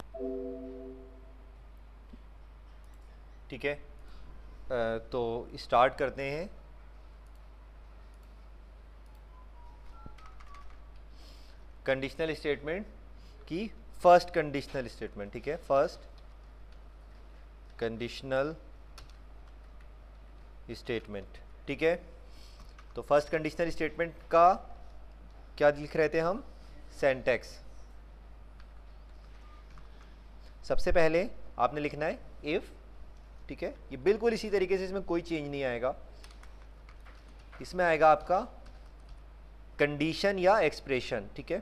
तो ठीक है तो स्टार्ट करते हैं कंडीशनल स्टेटमेंट की फर्स्ट कंडीशनल स्टेटमेंट ठीक है फर्स्ट कंडीशनल स्टेटमेंट ठीक है तो फर्स्ट कंडीशनल स्टेटमेंट का क्या लिख रहे थे हम सेंटेक्स सबसे पहले आपने लिखना है इफ़ ठीक है ये बिल्कुल इसी तरीके से इसमें कोई चेंज नहीं आएगा इसमें आएगा आपका कंडीशन या एक्सप्रेशन ठीक है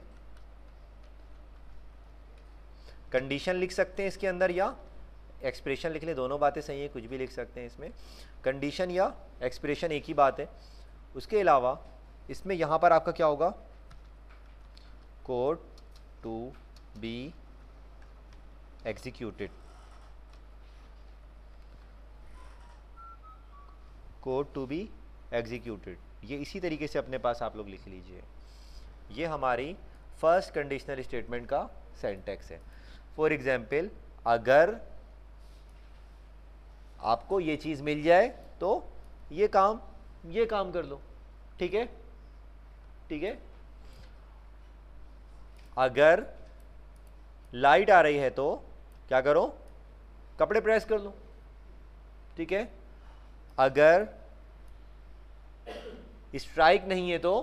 कंडीशन लिख सकते हैं इसके अंदर या एक्सप्रेशन लिख लें दोनों बातें सही हैं कुछ भी लिख सकते हैं इसमें कंडीशन या एक्सप्रेशन एक ही बात है उसके अलावा इसमें यहाँ पर आपका क्या होगा code to be executed. Code to be executed ये इसी तरीके से अपने पास आप लोग लिख लीजिए ये हमारी फर्स्ट कंडीशनल स्टेटमेंट का सेंटेक्स है फॉर एग्जाम्पल अगर आपको ये चीज़ मिल जाए तो ये काम ये काम कर लो ठीक है ठीक है अगर लाइट आ रही है तो क्या करो कपड़े प्रेस कर लो ठीक है अगर स्ट्राइक नहीं है तो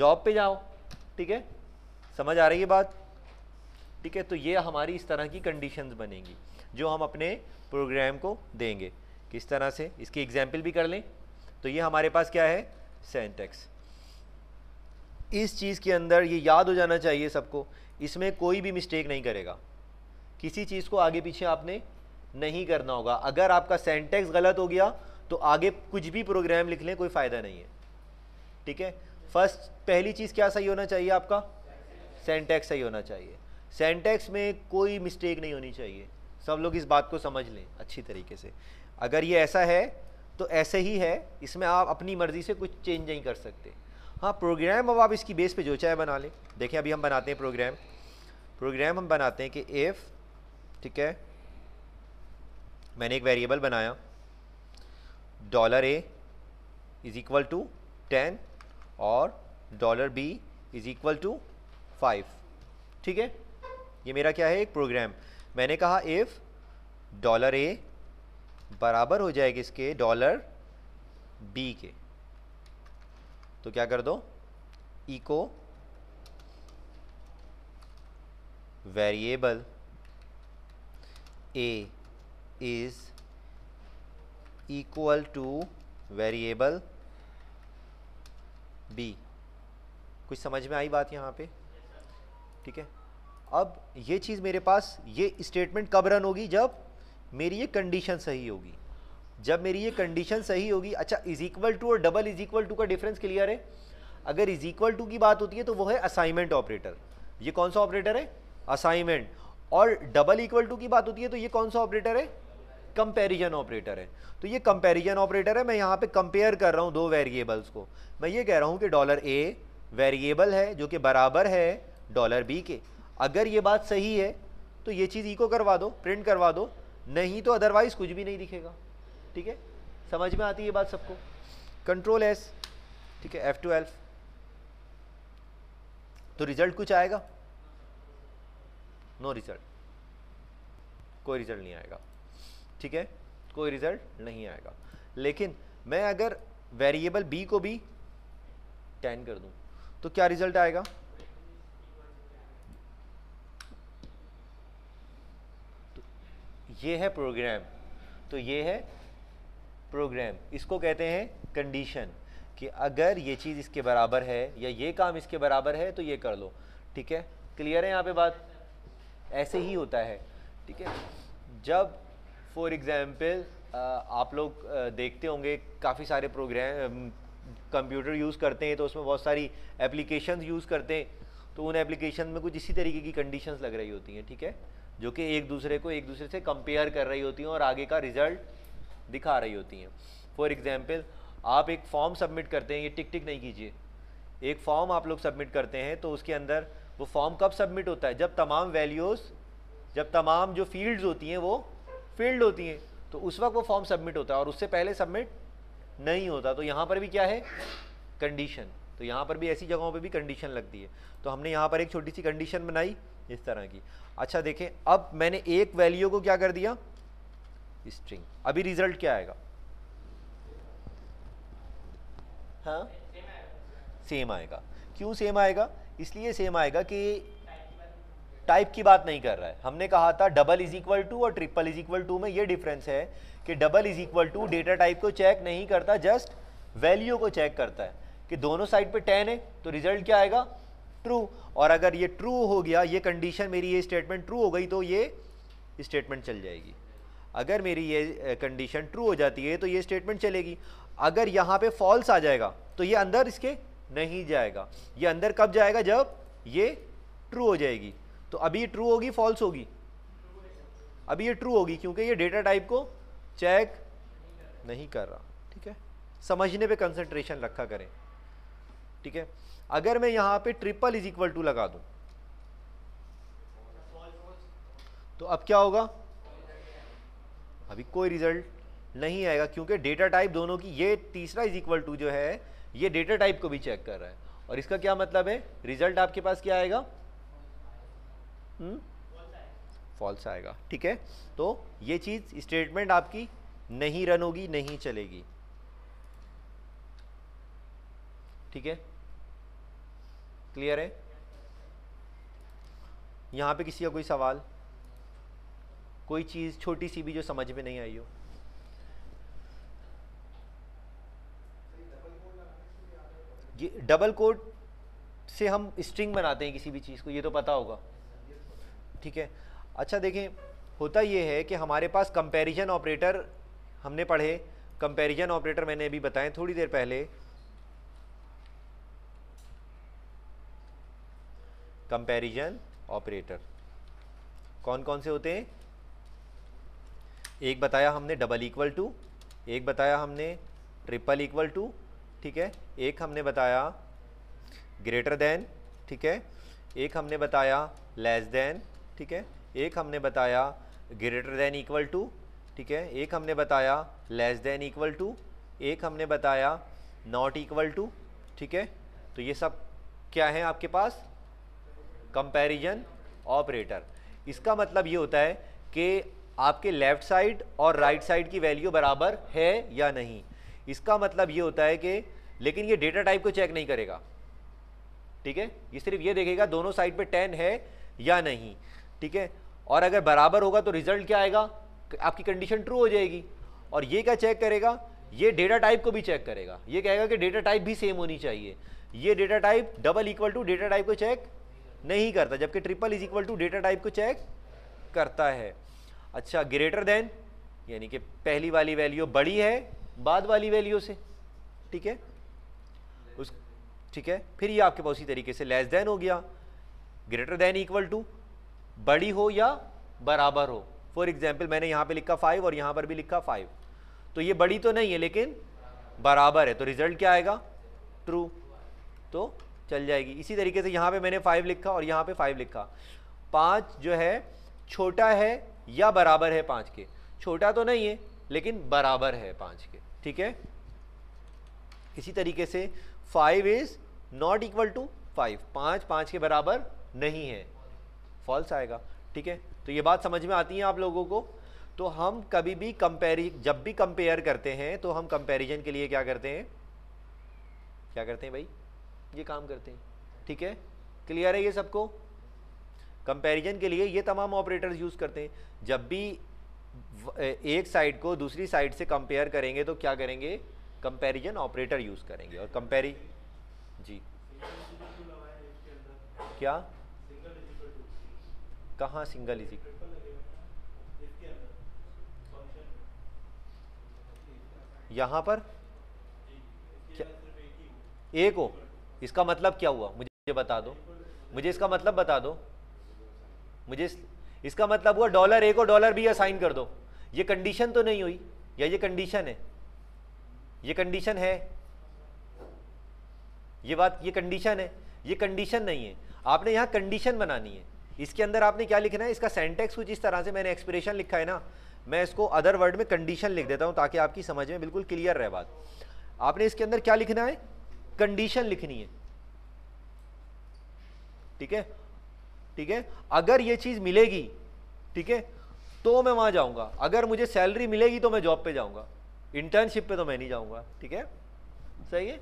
जॉब पे जाओ ठीक है समझ आ रही है बात ठीक है तो ये हमारी इस तरह की कंडीशंस बनेंगी जो हम अपने प्रोग्राम को देंगे किस तरह से इसकी एग्जाम्पल भी कर लें तो ये हमारे पास क्या है सेंटेक्स इस चीज़ के अंदर ये याद हो जाना चाहिए सबको इसमें कोई भी मिस्टेक नहीं करेगा किसी चीज़ को आगे पीछे आपने नहीं करना होगा अगर आपका सेंटेक्स गलत हो गया तो आगे कुछ भी प्रोग्राम लिख लें कोई फ़ायदा नहीं है ठीक है फर्स्ट पहली चीज़ क्या सही होना चाहिए आपका सेंटेक्स सही होना चाहिए सेंटेक्स में कोई मिस्टेक नहीं होनी चाहिए सब लोग इस बात को समझ लें अच्छी तरीके से अगर ये ऐसा है तो ऐसे ही है इसमें आप अपनी मर्ज़ी से कुछ चेंज नहीं कर सकते हाँ प्रोग्राम अब आप इसकी बेस पे जो चाहे बना लें देखें अभी हम बनाते हैं प्रोग्राम प्रोग्राम हम बनाते हैं कि एफ़ ठीक है मैंने एक वेरिएबल बनाया dollar A is equal to ten और dollar B is equal to five ठीक है ये मेरा क्या है एक प्रोग्राम मैंने कहा इफ़ डॉलर ए बराबर हो जाएगा इसके डॉलर बी के तो क्या कर दो echo variable A is equal to variable B कुछ समझ में आई बात यहां पे ठीक है अब ये चीज़ मेरे पास ये स्टेटमेंट कब रन होगी जब मेरी ये कंडीशन सही होगी जब मेरी ये कंडीशन सही होगी अच्छा इज इक्वल टू और डबल इज इक्वल टू का डिफरेंस क्लियर है अगर इज इक्वल टू की बात होती है तो वो है असाइनमेंट ऑपरेटर ये कौन सा ऑपरेटर है असाइनमेंट और डबल इक्वल टू की बात होती है तो ये कौन सा ऑपरेटर है कंपेरिजन ऑपरेटर है तो ये कंपेरिजन ऑपरेटर है मैं यहाँ पे कंपेयर कर रहा हूँ दो वेरिएबल्स को मैं ये कह रहा हूँ कि डॉलर ए वेरिएबल है जो कि बराबर है डॉलर बी के अगर ये बात सही है तो ये चीज़ इको करवा दो प्रिंट करवा दो नहीं तो अदरवाइज़ कुछ भी नहीं दिखेगा ठीक है समझ में आती है ये बात सबको कंट्रोल एस ठीक है एफ ट्वेल्व तो रिजल्ट कुछ आएगा नो रिजल्ट कोई रिजल्ट नहीं आएगा ठीक है कोई रिजल्ट नहीं आएगा लेकिन मैं अगर वेरिएबल बी को भी टेन कर दूं तो क्या रिजल्ट आएगा तो ये है प्रोग्राम तो ये है प्रोग्राम इसको कहते हैं कंडीशन कि अगर ये चीज़ इसके बराबर है या ये काम इसके बराबर है तो ये कर लो ठीक है क्लियर है यहाँ पे बात ऐसे ही होता है ठीक है जब फॉर एग्ज़ाम्पल आप लोग देखते होंगे काफ़ी सारे प्रोग्राम कंप्यूटर यूज़ करते हैं तो उसमें बहुत सारी एप्लीकेशन यूज़ करते हैं तो उन एप्लीकेशन में कुछ इसी तरीके की कंडीशंस लग रही होती हैं ठीक है जो कि एक दूसरे को एक दूसरे से कंपेयर कर रही होती हैं और आगे का रिज़ल्ट दिखा रही होती हैं फॉर एग्ज़ाम्पल आप एक फॉर्म सबमिट करते हैं ये टिक टिक नहीं कीजिए एक फॉर्म आप लोग सबमिट करते हैं तो उसके अंदर वो फॉर्म कब सबमिट होता है जब तमाम वैल्यूज़ जब तमाम जो फील्ड्स होती हैं वो फील्ड होती हैं तो उस वक्त वो फॉर्म सबमिट होता है और उससे पहले सबमिट नहीं होता तो यहाँ पर भी क्या है कंडीशन तो यहाँ पर भी ऐसी जगहों पे भी कंडीशन लगती है तो हमने यहाँ पर एक छोटी सी कंडीशन बनाई इस तरह की अच्छा देखें अब मैंने एक वैल्यू को क्या कर दिया स्ट्रिंग अभी रिजल्ट क्या आएगा हाँ सेम आएगा क्यों सेम आएगा इसलिए सेम आएगा कि टाइप की बात नहीं कर रहा है हमने कहा था डबल इज इक्वल टू और ट्रिपल इज इक्वल टू में ये डिफरेंस है कि double is equal to data type को चेक नहीं करता जस्ट वैल्यू को चेक करता है कि दोनों साइड पे टेन है तो रिजल्ट क्या आएगा ट्रू और अगर ये ट्रू हो गया ये कंडीशन मेरी ये स्टेटमेंट ट्रू हो गई तो ये स्टेटमेंट चल जाएगी अगर मेरी ये कंडीशन ट्रू हो जाती है तो ये स्टेटमेंट चलेगी अगर यहाँ पे फॉल्स आ जाएगा तो ये अंदर इसके नहीं जाएगा ये अंदर कब जाएगा जब ये ट्रू हो जाएगी तो अभी ट्रू होगी फॉल्स होगी अभी ये ट्रू होगी क्योंकि ये डेटा टाइप को चेक नहीं कर रहा ठीक है समझने पे कंसंट्रेशन रखा करें ठीक है अगर मैं यहाँ पे ट्रिपल इज इक्वल टू लगा दूँ तो अब क्या होगा अभी कोई रिजल्ट नहीं आएगा क्योंकि डेटा टाइप दोनों की ये तीसरा इज इक्वल टू जो है ये डेटा टाइप को भी चेक कर रहा है और इसका क्या मतलब है रिजल्ट आपके पास क्या आएगा फॉल्स हम्म? आएगा ठीक है तो ये चीज़ स्टेटमेंट आपकी नहीं रन होगी नहीं चलेगी ठीक है क्लियर है यहां पे किसी का कोई सवाल कोई चीज़ छोटी सी भी जो समझ में नहीं आई हो ये डबल कोट से हम स्ट्रिंग बनाते हैं किसी भी चीज़ को ये तो पता होगा ठीक है अच्छा देखें होता ये है कि हमारे पास कंपैरिजन ऑपरेटर हमने पढ़े कंपैरिजन ऑपरेटर मैंने अभी बताए थोड़ी देर पहले कंपैरिजन ऑपरेटर कौन कौन से होते हैं एक बताया हमने डबल इक्वल टू एक बताया हमने ट्रिपल इक्वल टू ठीक है एक हमने बताया ग्रेटर देन ठीक है एक हमने बताया लेस देन ठीक है एक हमने बताया ग्रेटर देन इक्वल टू ठीक है एक हमने बताया लेस देन इक्वल टू एक हमने बताया नॉट इक्वल टू ठीक है तो ये सब क्या है आपके पास कंपैरिजन ऑपरेटर इसका मतलब ये होता है कि आपके लेफ्ट साइड और राइट right साइड की वैल्यू बराबर है या नहीं इसका मतलब ये होता है कि लेकिन ये डेटा टाइप को चेक नहीं करेगा ठीक है ये सिर्फ ये देखेगा दोनों साइड पे टेन है या नहीं ठीक है और अगर बराबर होगा तो रिजल्ट क्या आएगा आपकी कंडीशन ट्रू हो जाएगी और ये क्या चेक करेगा ये डेटा टाइप को भी चेक करेगा ये कहेगा कि डेटा टाइप भी सेम होनी चाहिए ये data type double equal to data type को चेक नहीं करता जबकि triple is equal to data type को चेक करता है अच्छा ग्रेटर देन यानी कि पहली वाली वैल्यू बड़ी है बाद वाली वैल्यू से ठीक है उस ठीक है फिर ये आपके पास उसी तरीके से लेस देन हो गया ग्रेटर देन इक्वल टू बड़ी हो या बराबर हो फॉर एग्जाम्पल मैंने यहाँ पे लिखा फाइव और यहाँ पर भी लिखा फाइव तो ये बड़ी तो नहीं है लेकिन बराबर है तो रिजल्ट क्या आएगा ट्रू तो चल जाएगी इसी तरीके से यहाँ पे मैंने फाइव लिखा और यहाँ पे फाइव लिखा पाँच जो है छोटा है या बराबर है पाँच के छोटा तो नहीं है लेकिन बराबर है पाँच के ठीक है इसी तरीके से five is not equal to five पाँच पांच के बराबर नहीं है फॉल्स आएगा ठीक है तो ये बात समझ में आती है आप लोगों को तो हम कभी भी कंपेरि जब भी कंपेयर करते हैं तो हम कंपेरिजन के लिए क्या करते हैं क्या करते हैं भाई ये काम करते हैं ठीक है क्लियर है ये सबको कंपैरिजन के लिए ये तमाम ऑपरेटर्स यूज़ करते हैं जब भी एक साइड को दूसरी साइड से कंपेयर करेंगे तो क्या करेंगे कंपैरिजन ऑपरेटर यूज़ करेंगे और कंपेरि जी क्या कहाँ सिंगल इजी यहाँ पर क्या एक हो इसका मतलब क्या हुआ मुझे बता दो मुझे इसका मतलब बता दो मुझे इसका मतलब हुआ डॉलर ए को डॉलर बी असाइन कर दो ये कंडीशन तो नहीं हुई या ये कंडीशन है ये कंडीशन है ये बात ये कंडीशन है ये कंडीशन नहीं है आपने यहाँ कंडीशन बनानी है इसके अंदर आपने क्या लिखना है इसका सेंटेक्स कुछ इस तरह से मैंने एक्सप्रेशन लिखा है ना मैं इसको अदर वर्ड में कंडीशन लिख देता हूँ ताकि आपकी समझ में बिल्कुल क्लियर रहे बात आपने इसके अंदर क्या लिखना है कंडीशन लिखनी है ठीक है ठीक है अगर ये चीज़ मिलेगी ठीक है तो मैं वहाँ जाऊँगा अगर मुझे सैलरी मिलेगी तो मैं जॉब पे जाऊँगा इंटर्नशिप पे तो मैं नहीं जाऊँगा ठीक है सही है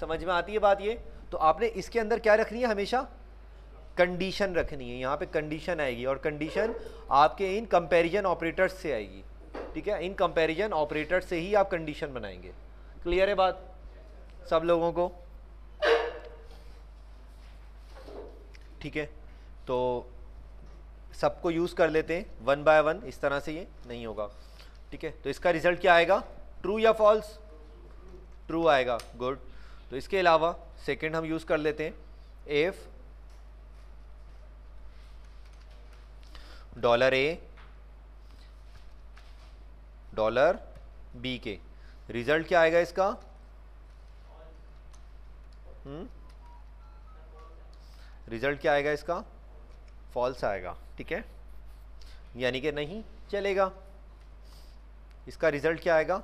समझ में आती है बात ये तो आपने इसके अंदर क्या रखनी है हमेशा कंडीशन रखनी है यहाँ पे कंडीशन आएगी और कंडीशन आपके इन कंपैरिजन ऑपरेटर्स से आएगी ठीक है इन कंपैरिजन ऑपरेटर्स से ही आप कंडीशन बनाएंगे क्लियर है बात सब लोगों को ठीक है तो सबको यूज़ कर लेते हैं वन बाय वन इस तरह से ये नहीं होगा ठीक है तो इसका रिजल्ट क्या आएगा ट्रू या फॉल्स ट्रू आएगा गुड तो इसके अलावा सेकेंड हम यूज़ कर लेते हैं if dollar A dollar B के रिजल्ट क्या आएगा इसका हम्म hmm? रिजल्ट क्या आएगा इसका फॉल्स आएगा ठीक है यानी कि नहीं चलेगा इसका रिजल्ट क्या आएगा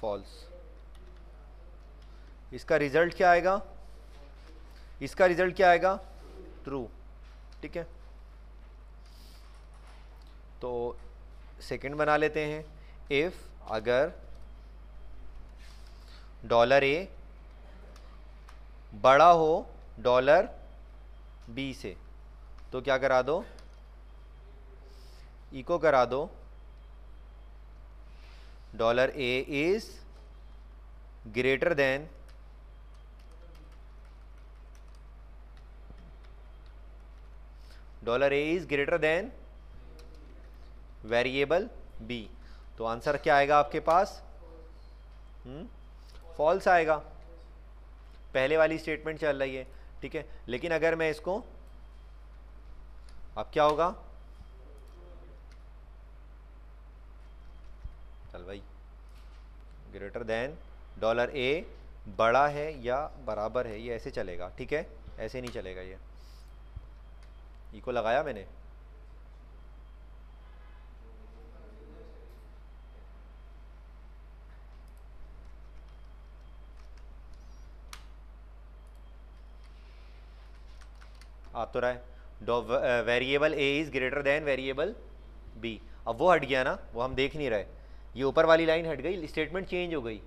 फॉल्स इसका रिजल्ट क्या आएगा इसका रिजल्ट क्या आएगा ट्रू ठीक है तो सेकंड बना लेते हैं इफ अगर डॉलर ए बड़ा हो डॉलर बी से तो क्या करा दो इको करा दो dollar A is greater than dollar A is greater than variable B तो आंसर क्या आएगा आपके पास फॉल्स हम्म, आएगा पहले वाली स्टेटमेंट चल रही है ठीक है लेकिन अगर मैं इसको अब क्या होगा चल भाई ग्रेटर देन डॉलर ए बड़ा है या बराबर है ये ऐसे चलेगा ठीक है ऐसे नहीं चलेगा ये इको e को लगाया मैंने आ तो रहा है variable A is greater than variable B अब वो हट गया ना वो हम देख नहीं रहे ये ऊपर वाली लाइन हट गई स्टेटमेंट चेंज हो गई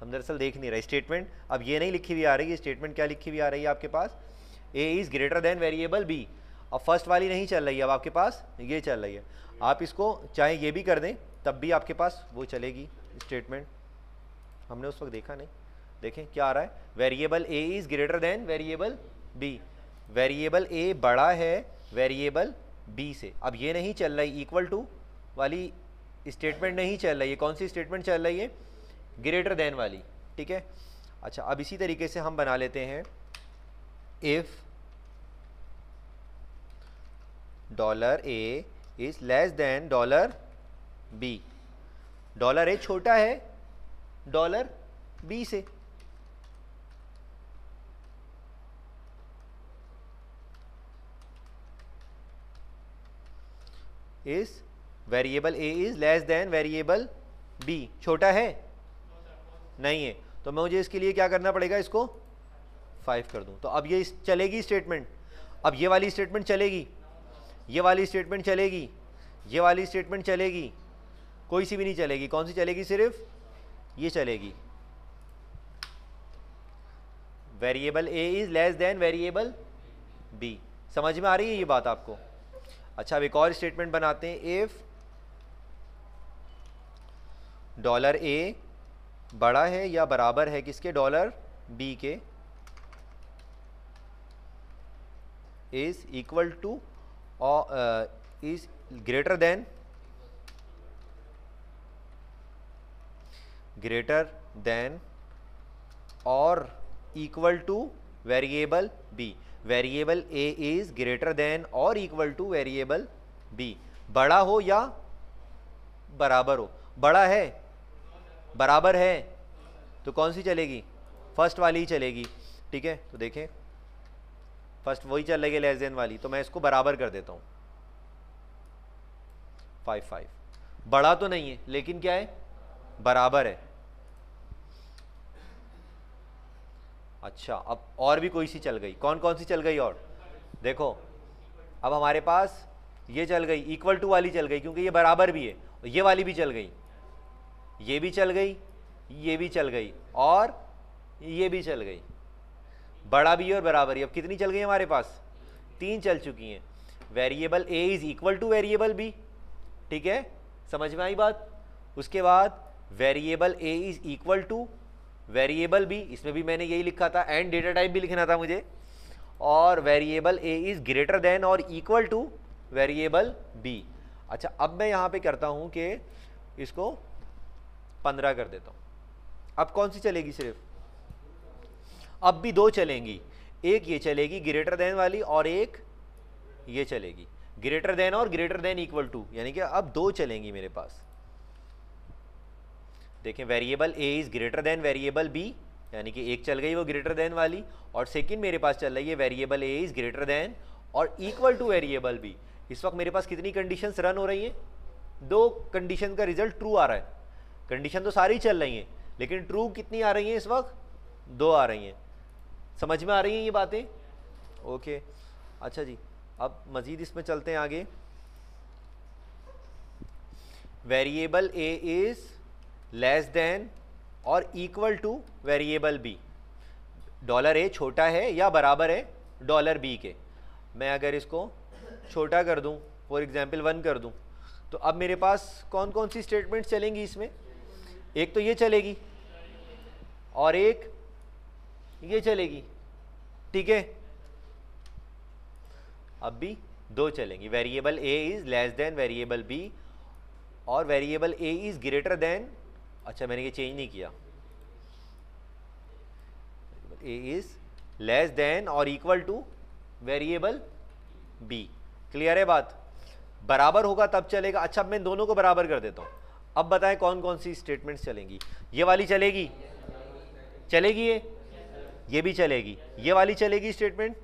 हम दरअसल देख नहीं रहे स्टेटमेंट अब ये नहीं लिखी हुई आ रही है स्टेटमेंट क्या लिखी हुई आ रही है आपके पास A is greater than variable B अब फर्स्ट वाली नहीं चल रही अब आपके पास ये चल रही है आप इसको चाहे ये भी कर दें तब भी आपके पास वो चलेगी स्टेटमेंट हमने उस वक्त देखा नहीं देखें क्या आ रहा है variable A is greater than variable B variable A बड़ा है वेरिएबल बी से अब ये नहीं चल रही इक्वल टू वाली स्टेटमेंट नहीं चल रही है कौन सी स्टेटमेंट चल रही है ग्रेटर देन वाली ठीक है अच्छा अब इसी तरीके से हम बना लेते हैं if dollar A is less than dollar B dollar A छोटा है डॉलर बी से is variable A is less than variable B छोटा है नहीं है तो मैं मुझे इसके लिए क्या करना पड़ेगा इसको फाइव कर दूं तो अब ये चलेगी स्टेटमेंट अब ये वाली स्टेटमेंट चलेगी ये वाली स्टेटमेंट चलेगी ये वाली स्टेटमेंट चलेगी कोई सी भी नहीं चलेगी कौन सी चलेगी सिर्फ ये चलेगी variable A is less than variable B समझ में आ रही है ये बात आपको अच्छा अब एक और स्टेटमेंट बनाते हैं इफ़ डॉलर ए बड़ा है या बराबर है किसके डॉलर बी के is equal to is greater than greater than और equal to variable B variable A is greater than और इक्वल टू वेरिएबल बी बड़ा हो या बराबर हो बड़ा है बराबर है तो कौन सी चलेगी फर्स्ट वाली ही चलेगी ठीक है तो देखें फर्स्ट वही चल रही है लेस देन वाली तो मैं इसको बराबर कर देता हूँ फाइव फाइव बड़ा तो नहीं है लेकिन क्या है बराबर है अच्छा अब और भी कोई सी चल गई कौन कौन सी चल गई और देखो अब हमारे पास ये चल गई इक्वल टू वाली चल गई क्योंकि ये बराबर भी है ये वाली भी चल गई ये भी चल गई ये भी चल गई और ये भी चल गई बड़ा भी और बराबर ही अब कितनी चल गई हमारे पास तीन चल चुकी हैं variable A is equal to variable B ठीक है समझ में आई बात उसके बाद variable A is equal to variable B इसमें भी मैंने यही लिखा था एंड डेटा टाइप भी लिखना था मुझे और variable A is greater than और इक्वल टू वेरिएबल बी अच्छा अब मैं यहाँ पे करता हूँ कि इसको पंद्रह कर देता हूँ अब कौन सी चलेगी सिर्फ अब भी दो चलेंगी एक ये चलेगी ग्रेटर देन वाली और एक ये चलेगी ग्रेटर देन और ग्रेटर देन इक्वल टू यानी कि अब दो चलेंगी मेरे पास देखें variable A is greater than variable B यानी कि एक चल गई वो ग्रेटर देन वाली और सेकेंड मेरे पास चल रही है variable A is greater than और इक्वल टू वेरिएबल बी इस वक्त मेरे पास कितनी कंडीशंस रन हो रही हैं दो कंडीशन का रिजल्ट ट्रू आ रहा है कंडीशन तो सारी चल रही हैं लेकिन ट्रू कितनी आ रही हैं इस वक्त दो आ रही हैं समझ में आ रही हैं ये बातें ओके अच्छा जी अब मज़ीद इसमें चलते हैं आगे variable A is less than और equal to variable B dollar A छोटा है या बराबर है डॉलर बी के मैं अगर इसको छोटा कर दूं फॉर एग्जांपल वन कर दूं तो अब मेरे पास कौन कौन सी स्टेटमेंट्स चलेंगी इसमें एक तो ये चलेगी और एक ये चलेगी ठीक है अब भी दो चलेंगी variable A is less than variable B और variable A is greater than अच्छा मैंने ये चेंज नहीं किया ए इज लेस देन और equal to variable B clear है बात बराबर होगा तब चलेगा अच्छा मैं दोनों को बराबर कर देता हूँ अब बताएं कौन कौन सी स्टेटमेंट्स चलेंगी ये वाली चलेगी चलेगी ये ये भी चलेगी ये वाली चलेगी स्टेटमेंट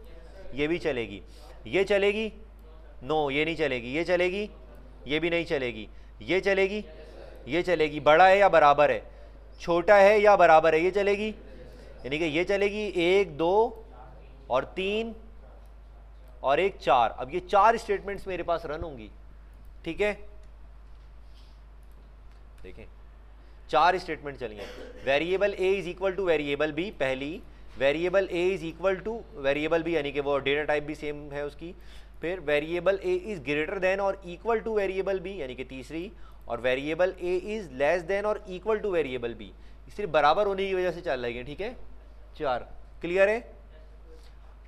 ये भी चलेगी ये चलेगी नो ये नहीं चलेगी ये चलेगी ये भी नहीं चलेगी ये चलेगी ये चलेगी बड़ा है या बराबर है छोटा है या बराबर है ये चलेगी यानी कि ये चलेगी एक दो और तीन और एक चार अब ये चार स्टेटमेंट्स मेरे पास रन होंगी ठीक है देखें चार स्टेटमेंट चलिए variable A is equal to variable B पहली variable A is equal to variable B यानी कि वो डेटा टाइप भी सेम है उसकी फिर variable A is greater than और इक्वल टू वेरिएबल बी यानी कि तीसरी और variable A is less than और इक्वल टू वेरिएबल बी इसलिए बराबर होने की वजह से चल रही है ठीक है चार क्लियर है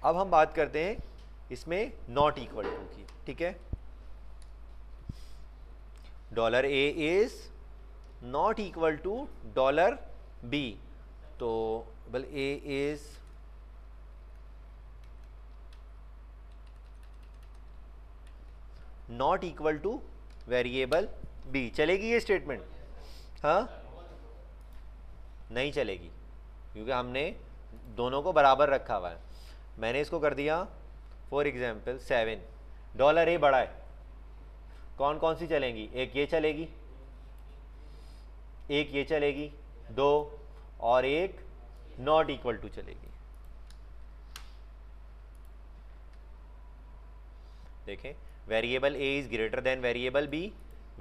अब हम बात करते हैं इसमें नॉट इक्वल टू की ठीक है dollar A is not equal to dollar B तो बल A is not equal to variable B चलेगी ये स्टेटमेंट हाँ नहीं चलेगी क्योंकि हमने दोनों को बराबर रखा हुआ है मैंने इसको कर दिया for example seven dollar A बड़ा है कौन कौन सी चलेंगी एक ये चलेगी एक ये चलेगी दो और एक नॉट इक्वल टू चलेगी देखें variable A is greater than variable B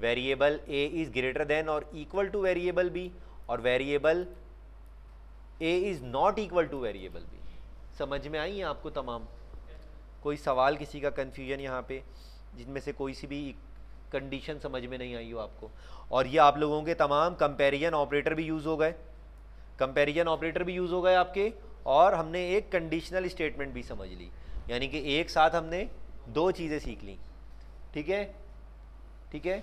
variable A is greater than और इक्वल टू वेरिएबल बी और variable A is not equal to variable B समझ में आई है आपको तमाम कोई सवाल किसी का कन्फ्यूजन यहाँ पे जिनमें से कोई सी भी कंडीशन समझ में नहीं आई हो आपको और ये आप लोगों के तमाम कंपेरिजन ऑपरेटर भी यूज़ हो गए कंपेरिजन ऑपरेटर भी यूज़ हो गए आपके और हमने एक कंडीशनल स्टेटमेंट भी समझ ली यानी कि एक साथ हमने दो चीज़ें सीख ली ठीक है ठीक है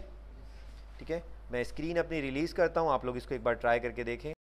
ठीक है मैं स्क्रीन अपनी रिलीज़ करता हूँ आप लोग इसको एक बार ट्राई करके देखें